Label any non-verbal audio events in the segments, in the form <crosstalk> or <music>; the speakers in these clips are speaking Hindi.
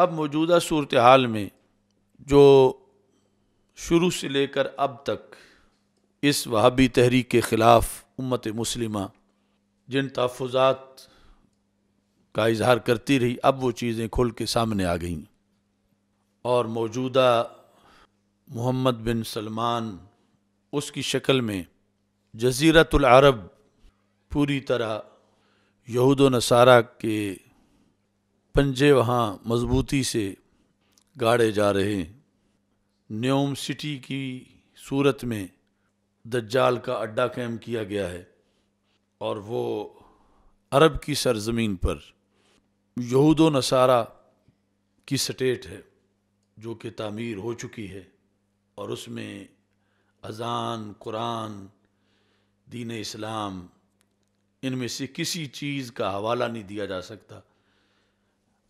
अब मौजूदा सूरत हाल में जो शुरू से लेकर अब तक इस वहाबी तहरीक के ख़िलाफ़ उम्मत मुस्लिमा जिन तहफ़ात का इजहार करती रही अब वो चीज़ें खुल के सामने आ गईं और मौजूदा मोहम्मद बिन सलमान उसकी शक्ल में जजीरतुल अरब पूरी तरह यहूद नसारा के पंजे वहाँ मजबूती से गाड़े जा रहे हैं न्योम सिटी की सूरत में दज्जाल का अड्डा कैम किया गया है और वो अरब की सरजमीन पर यहूद नसारा की स्टेट है जो कि तामीर हो चुकी है और उसमें अजान कुरान दीन इस्लाम इनमें से किसी चीज़ का हवाला नहीं दिया जा सकता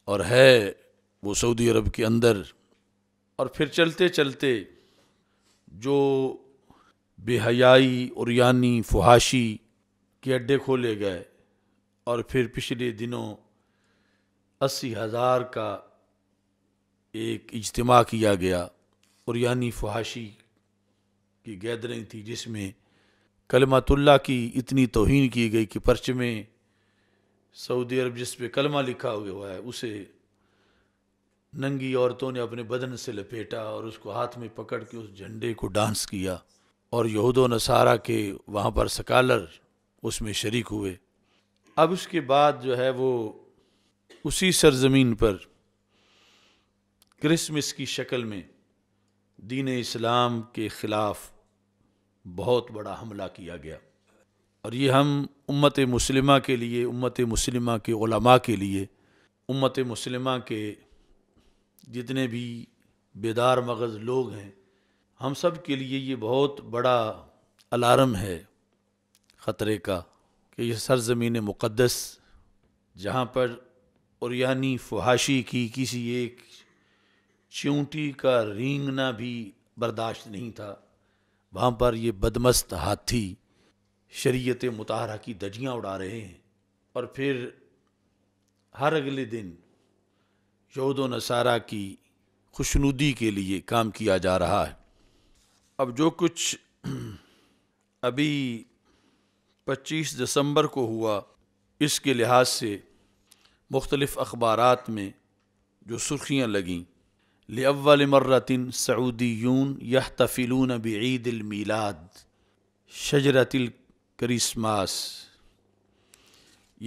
और है वो सऊदी अरब के अंदर और फिर चलते चलते जो बेहयाई और यानी फुहाशी के अड्डे खोले गए और फिर पिछले दिनों अस्सी हज़ार का एक इज्तम किया गया और यानी फुहाशी की गैदरिंग थी जिसमें कलमातुल्ला की इतनी तोहन की गई कि पर्च में सऊदी अरब जिस पे कलमा लिखा हुआ है उसे नंगी औरतों ने अपने बदन से लपेटा और उसको हाथ में पकड़ के उस झंडे को डांस किया और यहूदो नसारा के वहाँ पर सकालर उसमें शरीक हुए अब उसके बाद जो है वो उसी सरजमीन पर क्रिसमस की शक्ल में दीन इस्लाम के ख़िलाफ़ बहुत बड़ा हमला किया गया और ये हम उम्मत मुस्लिमा के लिए उम्मत मुस्लिमा के उलमा के लिए उम्मत मुस्लिमा के जितने भी बेदार मगज़ लोग हैं हम सब के लिए ये बहुत बड़ा अलार्म है ख़तरे का कि यह सरजमीन मुक़दस जहाँ पर और यानी की किसी एक चूंटी का रींगना भी बर्दाश्त नहीं था वहाँ पर ये बदमस्त हाथी शरीयत मुताहरा की दजियाँ उड़ा रहे हैं और फिर हर अगले दिन यहूद नसारा की खुशनुदी के लिए काम किया जा रहा है अब जो कुछ <clears throat> अभी 25 दिसंबर को हुआ इसके लिहाज से मुख्तलिफ़ अखबार में जो सुर्खियाँ लगें लवल मर्रतिन सऊदी यून यह तफिलून ईद मिलाद शजरतिल क्रिसमस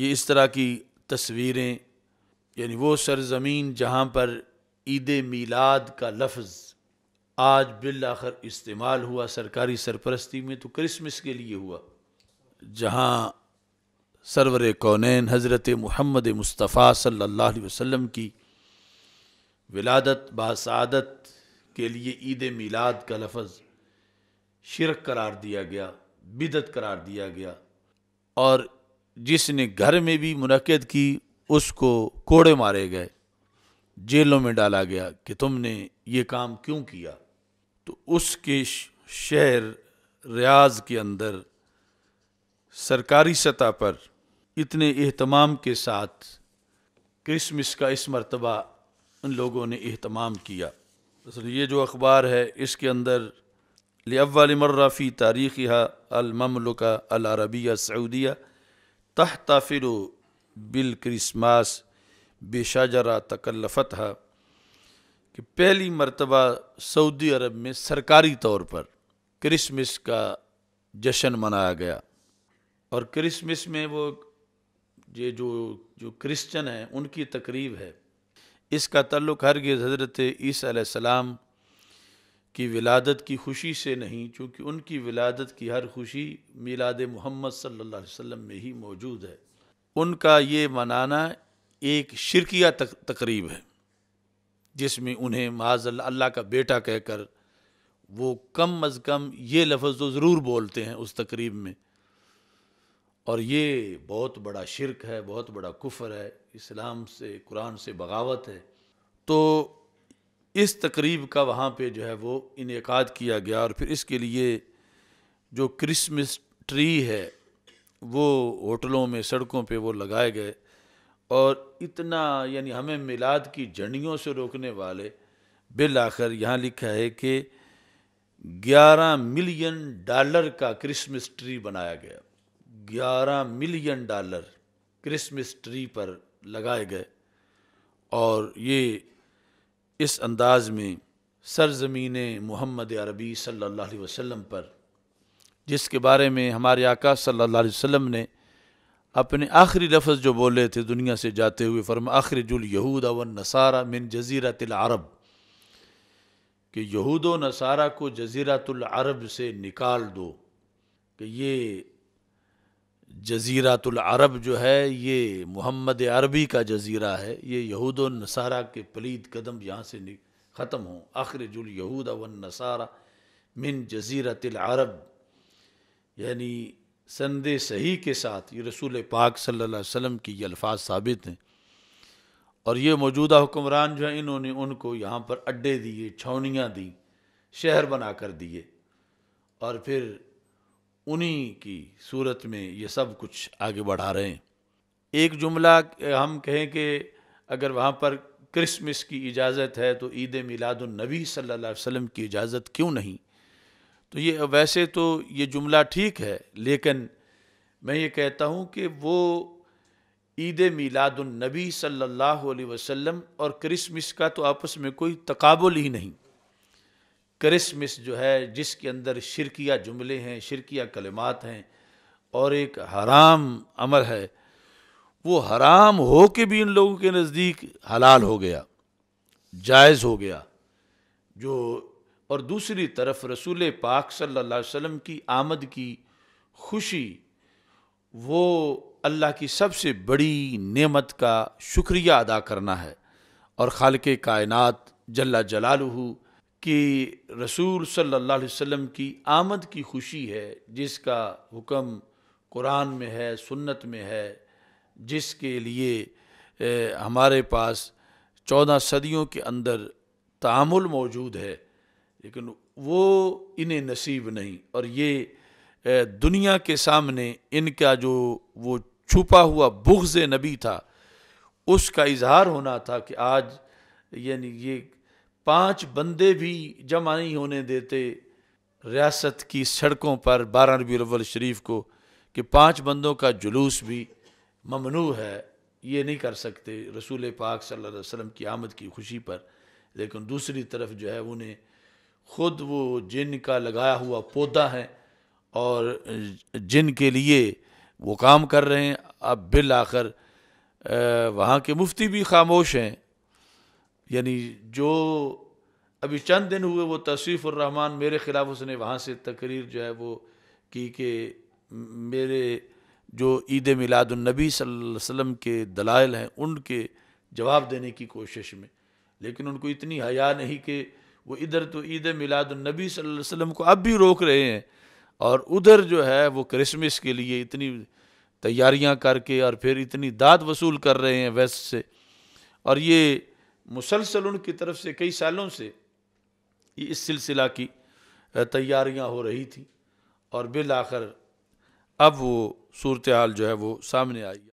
ये इस तरह की तस्वीरें यानी वो सरज़मीन जहाँ पर ईद मीलाद का लफ्ज़ आज आखिर इस्तेमाल हुआ सरकारी सरपरस्ती में तो क्रिसमस के लिए हुआ जहाँ सरवर कौनैन हज़रत महमद मुस्तफ़ा सल्ला वसम की विलादत बासादत के लिए ईद मीलाद का लफ्ज़ शिरक करार दिया गया बिदत करार दिया गया और जिसने घर में भी मुनद की उसको कोड़े मारे गए जेलों में डाला गया कि तुमने ये काम क्यों किया तो उसके शहर रियाज के अंदर सरकारी सतह पर इतने अहतमाम के साथ क्रिसमस का इस मरतबा उन लोगों ने अहतमाम किया तो ये जो अखबार है इसके अंदर लिया मर्राफी तारीख तारीख़ अलमलका अलरबिया सऊदिया तह तफिर बिल क्रिसमास बेशाजरा तकल्लफत है कि पहली मरतबा सऊदी अरब में सरकारी तौर पर क्रिसमस का जश्न मनाया गया और क्रिसमस में वो ये जो जो क्रिश्चन हैं उनकी तकरीब है इसका तल्लुक हरगिज़ हज़रत ईसा सलाम की विलादत की खुशी से नहीं चूँकि उनकी विलादत की हर खुशी मिलाद मोहम्मद सल्ला अलैहि में ही मौजूद है उनका ये मनाना एक शिरकिया तक, तकरीब है जिसमें उन्हें माजल अल्लाह का बेटा कहकर वो कम अज़ कम ये लफ्ज़ तो ज़रूर बोलते हैं उस तकरीब में और ये बहुत बड़ा शिरक है बहुत बड़ा कुफर है इस्लाम से कुरान से बगावत है तो इस तकरीब का वहाँ पे जो है वो इनका किया गया और फिर इसके लिए जो क्रिसमस ट्री है वो होटलों में सड़कों पे वो लगाए गए और इतना यानी हमें मिलाद की जड़ियों से रोकने वाले बिल आखिर यहाँ लिखा है कि 11 मिलियन डॉलर का क्रिसमस ट्री बनाया गया 11 मिलियन डॉलर क्रिसमस ट्री पर लगाए गए और ये इस अंदाज़ में सरजमीन मोहम्मद अरबी सल्लल्लाहु अलैहि वसल्लम पर जिसके बारे में हमारे आका सल्लल्लाहु अलैहि वसल्लम ने अपने आखिरी लफ्ज़ जो बोले थे दुनिया से जाते हुए फरमा आखिर जुल यहूद व नसारा मिन जजीरतल अरब कि यहूद नसारा को जजीरतल अरब से निकाल दो कि ये जजीरातुल अरब जो है ये मोहम्मद अरबी का जजीरा है ये यहूद नसारा के पलीद कदम यहाँ से ख़त्म हों जुल यहूद व नसारा मिन जजीरातुल अरब यानी संदे सही के साथ ये रसूल पाक सल्लल्लाहु अलैहि वसल्लम की ये अल्फाज साबित हैं और ये मौजूदा हुक्मरान जो हैं इन्होंने उनको यहाँ पर अड्डे दिए छावनियाँ दी शहर बना कर दिए और फिर उन्हीं की सूरत में ये सब कुछ आगे बढ़ा रहे हैं एक जुमला हम कहें कि अगर वहाँ पर क्रिसमस की इजाज़त है तो ईद मिलादुलनबी सल्लल्लाहु अलैहि वसल्लम की इजाज़त क्यों नहीं तो ये वैसे तो ये जुमला ठीक है लेकिन मैं ये कहता हूँ कि वो ईद मिलादुलनबी सल्लल्लाहु अलैहि वसल्लम और क्रिसमस का तो आपस में कोई तकाबुल ही नहीं क्रिसमस जो है जिसके अंदर शिरकिया जुमले हैं शिरकिया कलमात हैं और एक हराम अमल है वो हराम हो के भी इन लोगों के नज़दीक हलाल हो गया जायज़ हो गया जो और दूसरी तरफ रसूल पाक सल्लल्लाहु अलैहि वसल्लम की आमद की खुशी वो अल्लाह की सबसे बड़ी नेमत का शुक्रिया अदा करना है और खाल कायनत जल्ला जलालहू कि रसूल सल्लल्लाहु अलैहि वसल्लम की आमद की खुशी है जिसका हुक्म कुरान में है सुन्नत में है जिसके लिए हमारे पास चौदह सदियों के अंदर तामुल मौजूद है लेकिन वो इन्हें नसीब नहीं और ये दुनिया के सामने इनका जो वो छुपा हुआ बुग्ज़ नबी था उसका इजहार होना था कि आज यानी ये पांच बंदे भी जमा नहीं होने देते रियासत की सड़कों पर बारह रबी अव्वल शरीफ को कि पांच बंदों का जुलूस भी ममनू है ये नहीं कर सकते रसूल पाक सल्लल्लाहु अलैहि वसल्लम की आमद की खुशी पर लेकिन दूसरी तरफ जो है उन्हें ख़ुद वो जिन का लगाया हुआ पौधा है और जिन के लिए वो काम कर रहे हैं अब बिल आखिर वहाँ के मुफ्ती भी खामोश हैं यानी जो अभी चंद दिन हुए वो तशरीफ़ रहमान मेरे ख़िलाफ़ उसने वहाँ से तकरीर जो है वो की कि मेरे जो ईद मिलादुलनबी वसम के दलाइल हैं उनके जवाब देने की कोशिश में लेकिन उनको इतनी हया नहीं कि वो इधर तो ईद मिलादुलनबी वसम को अब भी रोक रहे हैं और उधर जो है वो क्रिसमस के लिए इतनी तैयारियां करके और फिर इतनी दाद वसूल कर रहे हैं वैसे से और ये मुसलसल उनकी तरफ से कई सालों से इस सिलसिला की तैयारियां हो रही थी और बिल आखिर अब वो सूरत हाल जो है वो सामने आई